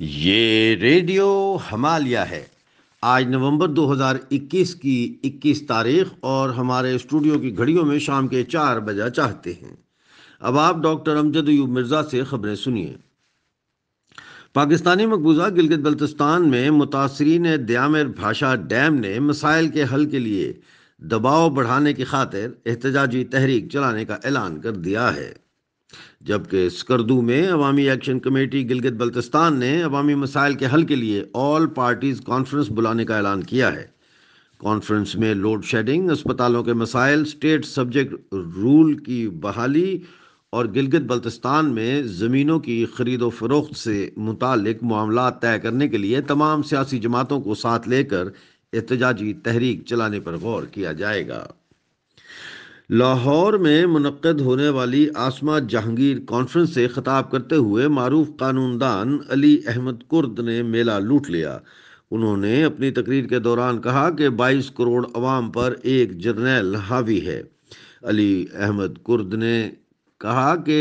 ये रेडियो हमालिया है आज नवंबर 2021 की 21 तारीख और हमारे स्टूडियो की घड़ियों में शाम के चार बजा चाहते हैं अब आप डॉक्टर अमजद यूब मिर्ज़ा से खबरें सुनिए पाकिस्तानी मकबूजा गिलगित बल्तिस्तान में मुतासरीन दयामिर भाषा डैम ने मसाइल के हल के लिए दबाव बढ़ाने की खातिर एहतजाजी तहरीक चलाने का ऐलान कर दिया है जबकि स्कर्दू में अवामी एक्शन कमेटी गिलगित बल्तिस्तान ने अवामी मसाइल के हल के लिए ऑल पार्टीज़ कॉन्फ्रेंस बुलाने का ऐलान किया है कॉन्फ्रेंस में लोड शेडिंग अस्पतालों के मसाइल स्टेट सब्जेक्ट रूल की बहाली और गिलगित बल्तिस्तान में ज़मीनों की खरीद व फरोख्त से मुतक मामला तय करने के लिए तमाम सियासी जमातों को साथ लेकर एहतजाजी तहरीक चलाने पर गौर किया जाएगा लाहौर में मनद होने वाली आसमा जहांगीर कॉन्फ्रेंस से खिताब करते हुए मरूफ कानूनदान अली अहमद कुर्द ने मेला लूट लिया उन्होंने अपनी तकरीर के दौरान कहा कि 22 करोड़ अवाम पर एक जर्नैल हावी है अली अहमद कुर्द ने कहा कि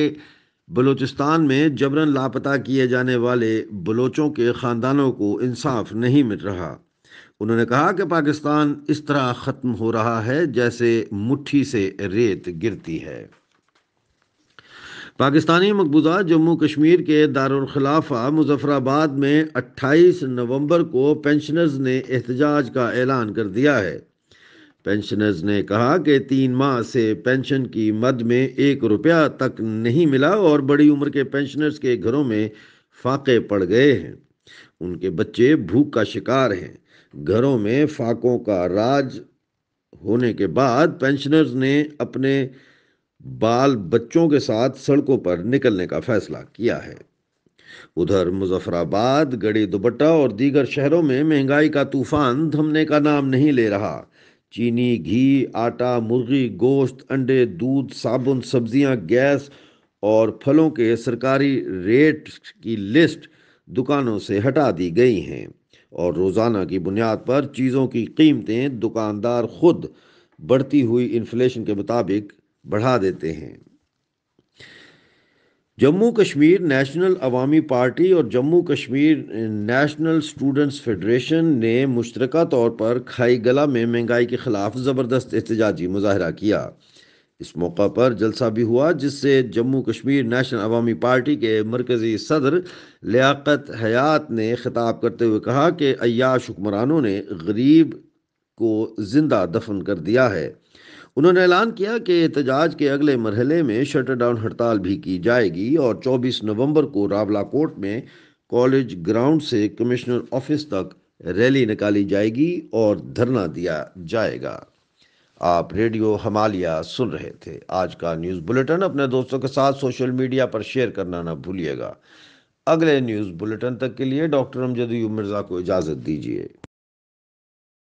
बलूचिस्तान में जबरन लापता किए जाने वाले बलोचों के ख़ानदानों को इंसाफ नहीं मिल रहा उन्होंने कहा कि पाकिस्तान इस तरह ख़त्म हो रहा है जैसे मुट्ठी से रेत गिरती है पाकिस्तानी मकबूजा जम्मू कश्मीर के दारखिलाफा मुजफ्फराबाद में 28 नवंबर को पेंशनर्स ने एहतजाज का ऐलान कर दिया है पेंशनर्स ने कहा कि तीन माह से पेंशन की मद में एक रुपया तक नहीं मिला और बड़ी उम्र के पेंशनर्स के घरों में फाके पड़ गए हैं उनके बच्चे भूख का शिकार हैं घरों में फाकों का राज होने के बाद पेंशनर्स ने अपने बाल बच्चों के साथ सड़कों पर निकलने का फैसला किया है उधर मुजफ्फराबाद गड़ी दुबट्टा और दीगर शहरों में महंगाई का तूफान थमने का नाम नहीं ले रहा चीनी घी आटा मुर्गी गोश्त अंडे दूध साबुन सब्जियां गैस और फलों के सरकारी रेट की लिस्ट दुकानों से हटा दी गई हैं और रोज़ाना की बुनियाद पर चीज़ों की कीमतें दुकानदार खुद बढ़ती हुई इन्फ्लेशन के मुताबिक बढ़ा देते हैं जम्मू कश्मीर नेशनल अवामी पार्टी और Jammu Kashmir National Students Federation ने मुश्तरक तौर पर खाई गला में महंगाई के खिलाफ ज़बरदस्त एहतजाजी मुजाहरा किया इस मौका पर जलसा भी हुआ जिससे जम्मू कश्मीर नेशनल अवामी पार्टी के मरकज़ी सदर लियाकत हयात ने खिताब करते हुए कहा कि अयाश हुक्मरानों ने गरीब को ज़िंदा दफन कर दिया है उन्होंने ऐलान किया कि एहतजाज के अगले मरहले में शटर डाउन हड़ताल भी की जाएगी और 24 नवंबर को रावला कोर्ट में कॉलेज ग्राउंड से कमिश्नर ऑफिस तक रैली निकाली जाएगी और धरना दिया जाएगा आप रेडियो हमालिया सुन रहे थे आज का न्यूज़ बुलेटिन अपने दोस्तों के साथ सोशल मीडिया पर शेयर करना ना भूलिएगा अगले न्यूज़ बुलेटिन तक के लिए डॉक्टर अमजद मिर्ज़ा को इजाज़त दीजिए